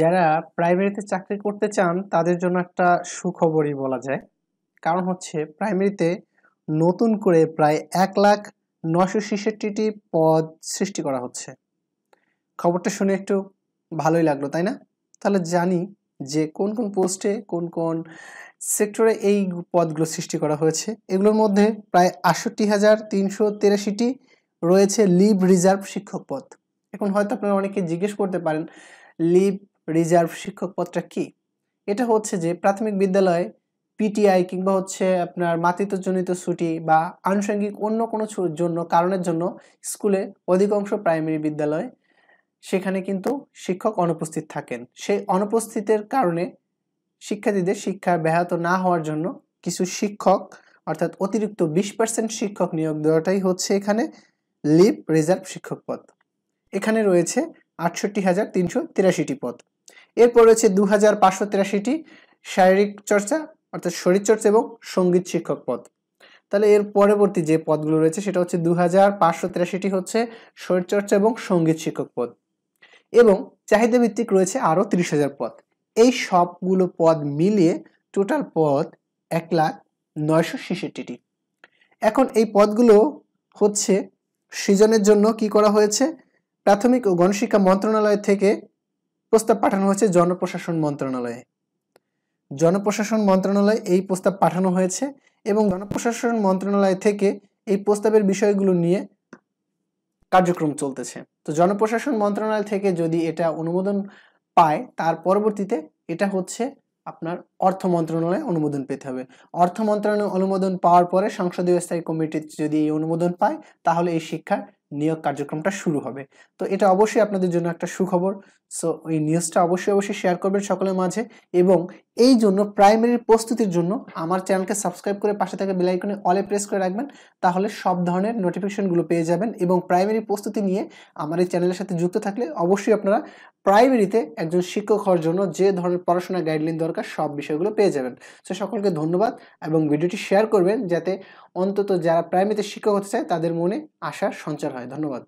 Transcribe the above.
যারা প্রাইমারিতে চাকরি করতে চান তাদের জন্য একটা সুখবরই বলা যায় কারণ হচ্ছে প্রাইমারিতে নতুন করে প্রায় এক লাখ নশো ছেষট্টিটি পদ সৃষ্টি করা হচ্ছে খবরটা শুনে একটু ভালোই লাগলো তাই না তাহলে জানি যে কোন কোন পোস্টে কোন কোন সেক্টরে এই পদগুলো সৃষ্টি করা হয়েছে এগুলোর মধ্যে প্রায় আটষট্টি হাজার তিনশো তেরাশিটি রয়েছে লিভ রিজার্ভ শিক্ষক পদ এখন হয়তো আপনারা অনেকে জিজ্ঞেস করতে পারেন লিভ রিজার্ভ শিক্ষক পদটা কী এটা হচ্ছে যে প্রাথমিক বিদ্যালয়ে পিটিআই কিংবা হচ্ছে আপনার মাতৃত্বজনিত ছুটি বা আনুষঙ্গিক অন্য কোনো জন্য কারণের জন্য স্কুলে অধিকাংশ প্রাইমারি বিদ্যালয় সেখানে কিন্তু শিক্ষক অনুপস্থিত থাকেন সেই অনুপস্থিতের কারণে শিক্ষার্থীদের শিক্ষা ব্যাহত না হওয়ার জন্য কিছু শিক্ষক অর্থাৎ অতিরিক্ত বিশ পার্সেন্ট শিক্ষক নিয়োগ দেওয়াটাই হচ্ছে এখানে লিপ রিজার্ভ শিক্ষক পদ এখানে রয়েছে আটষট্টি হাজার তিনশো তিরাশিটি পদ এরপর রয়েছে দু হাজার পাঁচশো তিরাশিটি শারীরিক চর্চা অর্থাৎ শরীরচর্চা এবং সঙ্গীত শিক্ষক পদ তাহলে এর পরবর্তী যে পদগুলো রয়েছে সেটা হচ্ছে দু হাজার পাঁচশো তিরাশিটি হচ্ছে শরীরচর্চা এবং সঙ্গীত শিক্ষক পদ এবং চাহিদা ভিত্তিক রয়েছে আরও তিরিশ হাজার পদ এই সবগুলো পদ মিলিয়ে টোটাল পদ এক লাখ নয়শো ছেষট্টিটি এখন এই পদগুলো হচ্ছে সৃজনের জন্য কি করা হয়েছে প্রাথমিক ও গণশিক্ষা মন্ত্রণালয় থেকে প্রস্তাব পাঠানো হয়েছে জনপ্রশাসন মন্ত্রণালয়ে জনপ্রশাসন মন্ত্রণালয়ে এই প্রস্তাব পাঠানো হয়েছে এবং জনপ্রশাসন মন্ত্রণালয় থেকে এই প্রস্তাবের বিষয়গুলো নিয়ে কার্যক্রম চলতেছে তো জনপ্রশাসন মন্ত্রণালয় থেকে যদি এটা অনুমোদন পায় তার পরবর্তীতে এটা হচ্ছে আপনার অর্থ মন্ত্রণালয়ে অনুমোদন পেতে হবে অর্থ মন্ত্রণালয় অনুমোদন পাওয়ার পরে সংসদীয় স্থায়ী কমিটি যদি এই অনুমোদন পায় তাহলে এই শিক্ষার নিয়োগ কার্যক্রমটা শুরু হবে তো এটা অবশ্যই আপনাদের জন্য একটা সুখবর সো এই নিউজটা অবশ্যই অবশ্যই শেয়ার করবেন সকলের মাঝে এবং এই জন্য প্রাইমারির প্রস্তুতির জন্য আমার চ্যানেলকে সাবস্ক্রাইব করে পাশে থাকা বেলাইকনে অলে প্রেস করে রাখবেন তাহলে সব ধরনের নোটিফিকেশনগুলো পেয়ে যাবেন এবং প্রাইমারি প্রস্তুতি নিয়ে আমার এই চ্যানেলের সাথে যুক্ত থাকলে অবশ্যই আপনারা প্রাইমারিতে একজন শিক্ষক হওয়ার জন্য যে ধরনের পড়াশোনা গাইডলাইন দরকার সব বিষয়গুলো পেয়ে যাবেন সো সকলকে ধন্যবাদ এবং ভিডিওটি শেয়ার করবেন যাতে অন্তত যারা প্রাইমারিতে শিক্ষক হতে চায় তাদের মনে আশার সঞ্চার হয় ধন্যবাদ